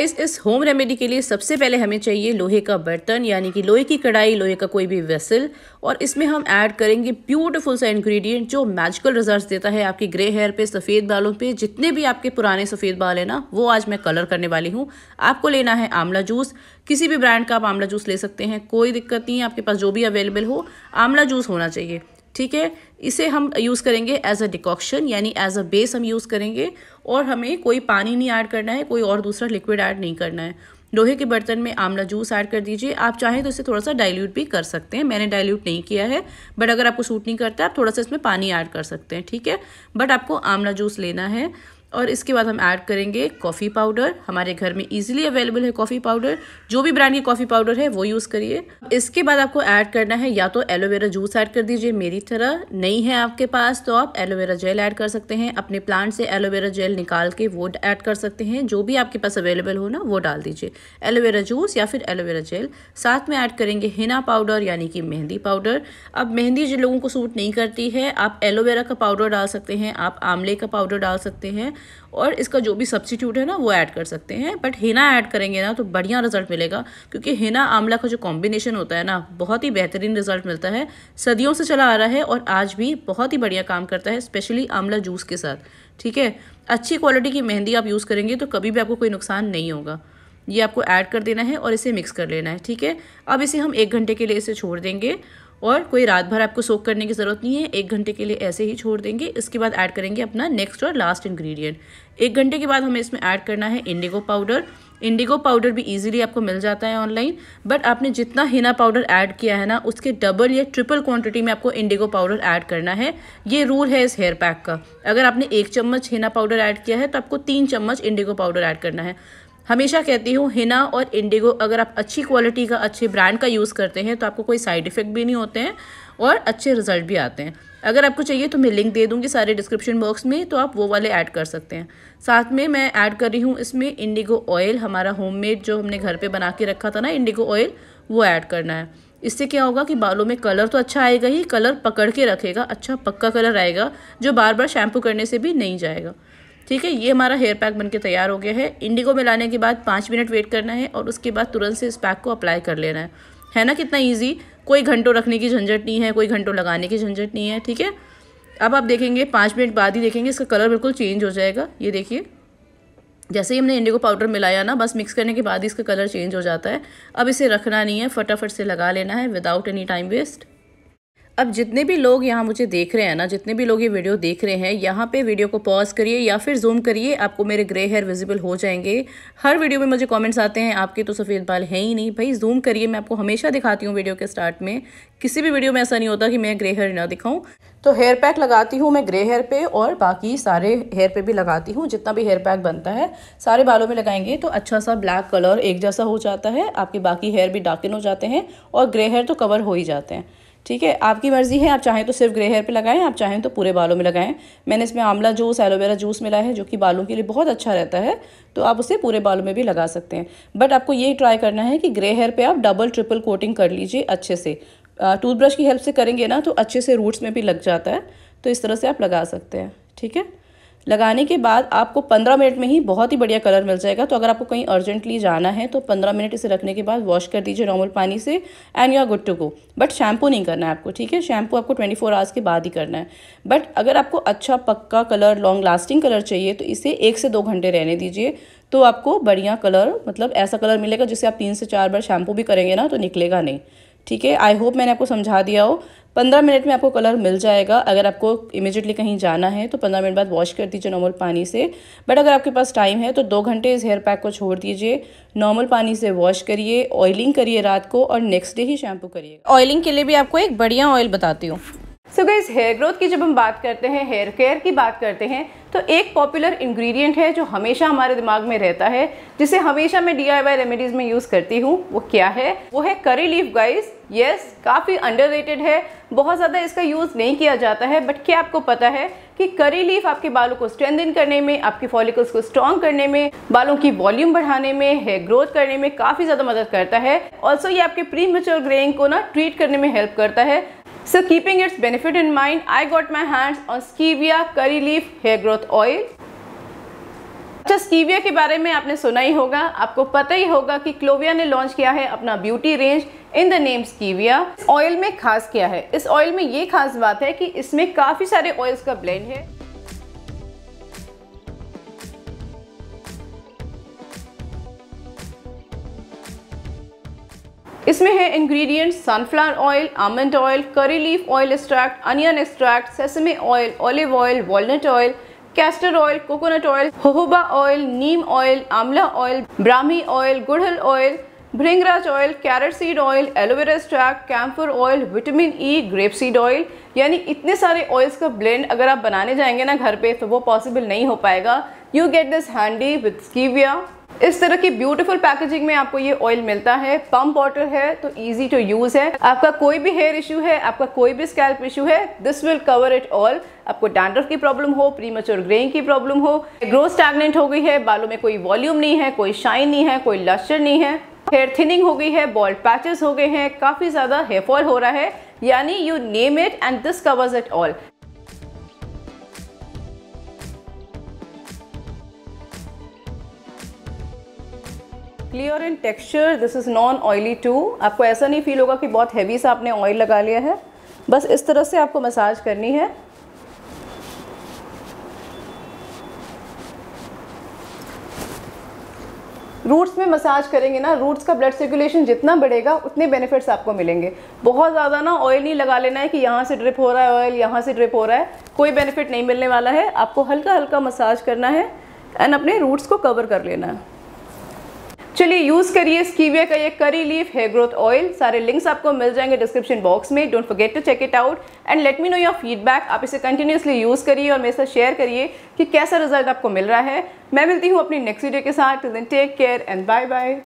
इस इस home remedy के लिए सबसे पहले हमें चाहिए लोहे का बर्तन यानी कि लोहे की कढ़ाई लोहे का कोई भी वेसल और इसमें हम ऐड करेंगे ब्यूटीफुल सा इंग्रेडिएंट जो मैजिकल रिजल्ट्स देता है आपके ग्रे हेयर पे सफ़ेद बालों पे जितने भी आपके पुराने सफ़ेद बाल हैं ना वो आज मैं कलर करने वाली हूँ आपको लेना है आंवला जूस किसी भी ब्रांड का आप आंवला जूस ले सकते हैं कोई दिक्कत नहीं है आपके पास जो भी अवेलेबल हो आंवला जूस होना चाहिए ठीक है इसे हम यूज़ करेंगे एज अ डिकॉक्शन यानी एज अ बेस हम यूज़ करेंगे और हमें कोई पानी नहीं ऐड करना है कोई और दूसरा लिक्विड ऐड नहीं करना है लोहे के बर्तन में आमला जूस ऐड कर दीजिए आप चाहें तो इसे थोड़ा सा डाइल्यूट भी कर सकते हैं मैंने डाइल्यूट नहीं किया है बट अगर आपको सूट नहीं करता आप थोड़ा सा इसमें पानी ऐड कर सकते हैं ठीक है बट आपको आमला जूस लेना है और इसके बाद हम ऐड करेंगे कॉफ़ी पाउडर हमारे घर में इजीली अवेलेबल है कॉफ़ी पाउडर जो भी ब्रांड की कॉफ़ी पाउडर है वो यूज़ करिए इसके बाद आपको ऐड करना है या तो एलोवेरा जूस ऐड कर दीजिए मेरी तरह नहीं है आपके पास तो आप एलोवेरा जेल ऐड कर सकते हैं अपने प्लांट से एलोवेरा जेल निकाल के वो ऐड कर सकते हैं जो भी आपके पास अवेलेबल हो ना वो डाल दीजिए एलोवेरा जूस या फिर एलोवेरा जेल साथ में ऐड करेंगे हिना पाउडर यानी कि मेहंदी पाउडर अब मेहंदी जिन लोगों को सूट नहीं करती है आप एलोवेरा का पाउडर डाल सकते हैं आप आमले का पाउडर डाल सकते हैं और इसका जो भी सब्सिट्यूट है ना वो ऐड कर सकते हैं बट हिना ऐड करेंगे ना तो बढ़िया रिजल्ट मिलेगा क्योंकि हिना आंवला का जो कॉम्बिनेशन होता है ना बहुत ही बेहतरीन रिजल्ट मिलता है सदियों से चला आ रहा है और आज भी बहुत ही बढ़िया काम करता है स्पेशली आंवला जूस के साथ ठीक है अच्छी क्वालिटी की मेहंदी आप यूज़ करेंगे तो कभी भी आपको कोई नुकसान नहीं होगा ये आपको ऐड कर देना है और इसे मिक्स कर लेना है ठीक है अब इसे हम एक घंटे के लिए इसे छोड़ देंगे और कोई रात भर आपको सोख करने की ज़रूरत नहीं है एक घंटे के लिए ऐसे ही छोड़ देंगे इसके बाद ऐड करेंगे अपना नेक्स्ट और लास्ट इंग्रेडिएंट एक घंटे के बाद हमें इसमें ऐड करना है इंडिगो पाउडर इंडिगो पाउडर भी इजीली आपको मिल जाता है ऑनलाइन बट आपने जितना हिना पाउडर ऐड किया है ना उसके डबल या ट्रिपल क्वांटिटी में आपको इंडिगो पाउडर ऐड करना है ये रूल है इस हेयर पैक का अगर आपने एक चम्मच हिना पाउडर ऐड किया है तो आपको तीन चम्मच इंडिगो पाउडर ऐड करना है हमेशा कहती हूँ हिना और इंडिगो अगर आप अच्छी क्वालिटी का अच्छे ब्रांड का यूज़ करते हैं तो आपको कोई साइड इफ़ेक्ट भी नहीं होते हैं और अच्छे रिजल्ट भी आते हैं अगर आपको चाहिए तो मैं लिंक दे दूँगी सारे डिस्क्रिप्शन बॉक्स में तो आप वो वाले ऐड कर सकते हैं साथ में मैं ऐड कर रही हूँ इसमें इंडिगो ऑयल हमारा होम जो हमने घर पर बना के रखा था ना इंडिगो ऑयल वो ऐड करना है इससे क्या होगा कि बालों में कलर तो अच्छा आएगा ही कलर पकड़ के रखेगा अच्छा पक्का कलर आएगा जो बार बार शैम्पू करने से भी नहीं जाएगा ठीक है ये हमारा हेयर पैक बनके तैयार हो गया है इंडिगो में लाने के बाद पाँच मिनट वेट करना है और उसके बाद तुरंत से इस पैक को अप्लाई कर लेना है है ना कितना ईजी कोई घंटों रखने की झंझट नहीं है कोई घंटों लगाने की झंझट नहीं है ठीक है अब आप देखेंगे पाँच मिनट बाद ही देखेंगे इसका कलर बिल्कुल चेंज हो जाएगा ये देखिए जैसे ही हमने इंडिगो पाउडर मिलाया ना बस मिक्स करने के बाद ही इसका कलर चेंज हो जाता है अब इसे रखना नहीं है फटाफट से लगा लेना है विदाउट एनी टाइम वेस्ट अब जितने भी लोग यहाँ मुझे देख रहे हैं ना जितने भी लोग ये वीडियो देख रहे हैं यहाँ पे वीडियो को पॉज करिए या फिर जूम करिए आपको मेरे ग्रे हेयर विजिबल हो जाएंगे हर वीडियो में मुझे कमेंट्स आते हैं आपके तो सफ़ेद बाल हैं ही नहीं भाई जूम करिए मैं आपको हमेशा दिखाती हूँ वीडियो के स्टार्ट में किसी भी वीडियो में ऐसा नहीं होता कि मैं ग्रे हेयर ना दिखाऊँ तो हेयर पैक लगाती हूँ मैं ग्रे हेयर पर और बाकी सारे हेयर पे भी लगाती हूँ जितना भी हेयर पैक बनता है सारे बालों में लगाएंगे तो अच्छा सा ब्लैक कलर एक जैसा हो जाता है आपके बाकी हेयर भी डार्किन हो जाते हैं और ग्रे हेयर तो कवर हो ही जाते हैं ठीक है आपकी मर्ज़ी है आप चाहें तो सिर्फ ग्रे हेयर पे लगाएं आप चाहें तो पूरे बालों में लगाएं मैंने इसमें आंवला जूस एलोवेरा जूस मिला है जो कि बालों के लिए बहुत अच्छा रहता है तो आप उसे पूरे बालों में भी लगा सकते हैं बट आपको यही ट्राई करना है कि ग्रे हेयर पे आप डबल ट्रिपल कोटिंग कर लीजिए अच्छे से टूथब्रश की हेल्प से करेंगे ना तो अच्छे से रूट्स में भी लग जाता है तो इस तरह से आप लगा सकते हैं ठीक है लगाने के बाद आपको पंद्रह मिनट में ही बहुत ही बढ़िया कलर मिल जाएगा तो अगर आपको कहीं अर्जेंटली जाना है तो पंद्रह मिनट इसे रखने के बाद वॉश कर दीजिए नॉर्मल पानी से and you are good to go but shampoo नहीं करना है आपको ठीक है शैम्पू आपको ट्वेंटी फोर आवर्स के बाद ही करना है बट अगर आपको अच्छा पक्का कलर लॉन्ग लास्टिंग कलर चाहिए तो इसे एक से दो घंटे रहने दीजिए तो आपको बढ़िया कलर मतलब ऐसा कलर मिलेगा जिसे आप तीन से चार बार शैम्पू भी करेंगे ना तो निकलेगा नहीं ठीक है आई होप मैंने आपको समझा दिया हो पंद्रह मिनट में आपको कलर मिल जाएगा अगर आपको इमिजिएटली कहीं जाना है तो पंद्रह मिनट बाद वॉश कर दीजिए नॉर्मल पानी से बट अगर आपके पास टाइम है तो दो घंटे इस हेयर पैक को छोड़ दीजिए नॉर्मल पानी से वॉश करिए ऑयलिंग करिए रात को और नेक्स्ट डे ही शैम्पू करिए ऑयलिंग के लिए भी आपको एक बढ़िया ऑयल बताती हूँ सो गाइज हेयर ग्रोथ की जब हम बात करते हैं हेयर केयर की बात करते हैं तो एक पॉपुलर इंग्रेडिएंट है जो हमेशा हमारे दिमाग में रहता है जिसे हमेशा मैं डी आई वाई रेमेडीज़ में यूज़ करती हूँ वो क्या है वो है करी लीफ गाइज यस काफ़ी अंडर है बहुत ज़्यादा इसका यूज़ नहीं किया जाता है बट क्या आपको पता है कि करी लीफ आपके बालों को स्ट्रेंथन करने में आपके फॉलिकल्स को स्ट्रॉन्ग करने में बालों की वॉल्यूम बढ़ाने में हेयर ग्रोथ करने में काफ़ी ज़्यादा मदद करता है ऑल्सो ये आपके प्री मेच्योर ग्रेइंग को ना ट्रीट करने में हेल्प करता है So keeping its benefit in mind, I got my hands on Stevia curry leaf hair growth oil. अच्छा स्कीविया के बारे में आपने सुना ही होगा आपको पता ही होगा कि क्लोविया ने लॉन्च किया है अपना beauty range in the name स्कीविया ऑयल में खास क्या है इस ऑयल में ये खास बात है कि इसमें काफ़ी सारे ऑयल्स का ब्लेंड है इसमें है ingredients sunflower oil almond oil curry leaf oil extract onion extract sesame oil olive oil walnut oil castor oil coconut oil jojoba oil neem oil amla oil brahmi oil gudhal oil bhringraj oil carrot seed oil aloe vera extract camphor oil vitamin E grape seed oil यानी इतने सारे oils का blend अगर आप बनाने जाएंगे ना घर पे तो वो पॉसिबल नहीं हो पाएगा you get this handy with स्कीविया इस तरह की ब्यूटीफुल पैकेजिंग में आपको ये ऑयल मिलता है पम्प वाटर है तो ईजी टू यूज़ है आपका कोई भी हेयर इश्यू है आपका कोई भी स्कैल्प इश्यू है this will cover it all आपको डैंड्रफ की प्रॉब्लम हो प्रीमेच्योर ग्रेइंग की प्रॉब्लम हो ग्रोथ स्टैगनेंट हो गई है बालों में कोई वॉल्यूम नहीं है कोई शाइन नहीं है कोई लश्चर नहीं है हेयर थिनिंग हो गई है बॉल्ड पैचेस हो गए हैं काफ़ी ज़्यादा हेयरफॉल हो रहा है यानी you name it and this covers it all clear in texture this is non oily too आपको ऐसा नहीं फील होगा कि बहुत हैवी सा आपने ऑयल लगा लिया है बस इस तरह से आपको मसाज करनी है रूट्स में मसाज करेंगे ना रूट्स का ब्लड सर्कुलेशन जितना बढ़ेगा उतने बेनिफिट्स आपको मिलेंगे बहुत ज़्यादा ना ऑयल नहीं लगा लेना है कि यहाँ से ड्रिप हो रहा है ऑयल यहाँ से ड्रिप हो रहा है कोई बेनिफिट नहीं मिलने वाला है आपको हल्का हल्का मसाज करना है एंड अपने रूट्स को कवर कर लेना है चलिए यूज़ करिए स्कीविया का ये curry leaf hair growth oil सारे लिंक्स आपको मिल जाएंगे डिस्क्रिप्शन बॉक्स में don't forget to check it out and let me know your feedback आप इसे कंटिन्यूसली यूज़ करिए और मेरे साथ शेयर करिए कि कैसा रिजल्ट आपको मिल रहा है मैं मिलती हूँ अपनी नेक्स्ट वीडियो के साथ take care and bye bye